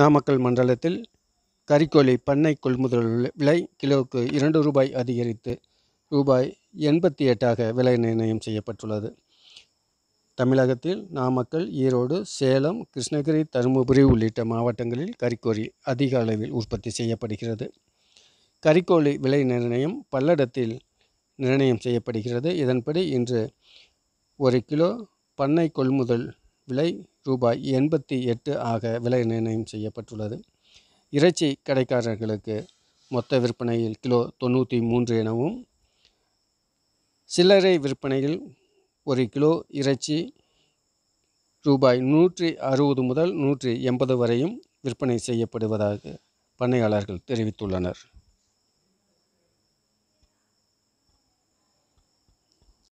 நாமக்கல் மண்டலத்தில் கறிக்கோழி பண்ணை கொள்முதல் விலை கிலோவுக்கு இரண்டு ரூபாய் அதிகரித்து ரூபாய் எண்பத்தி எட்டாக விலை நிர்ணயம் செய்யப்பட்டுள்ளது தமிழகத்தில் நாமக்கல் ஈரோடு சேலம் கிருஷ்ணகிரி தருமபுரி உள்ளிட்ட மாவட்டங்களில் கறிக்கோழி அதிக அளவில் உற்பத்தி செய்யப்படுகிறது கறிக்கோழி விலை நிர்ணயம் பல்லடத்தில் நிர்ணயம் செய்யப்படுகிறது இதன்படி இன்று ஒரு கிலோ பண்ணை கொள்முதல் விலை ரூபாய் எண்பத்தி எட்டு ஆக விலை நிர்ணயம் செய்யப்பட்டுள்ளது இறைச்சி கடைக்காரர்களுக்கு மொத்த விற்பனையில் கிலோ தொண்ணூற்றி மூன்று எனவும் சில்லறை விற்பனையில் ஒரு கிலோ இறைச்சி ரூபாய் நூற்றி அறுபது முதல் நூற்றி எண்பது வரையும் விற்பனை செய்யப்படுவதாக பண்ணையாளர்கள் தெரிவித்துள்ளனர்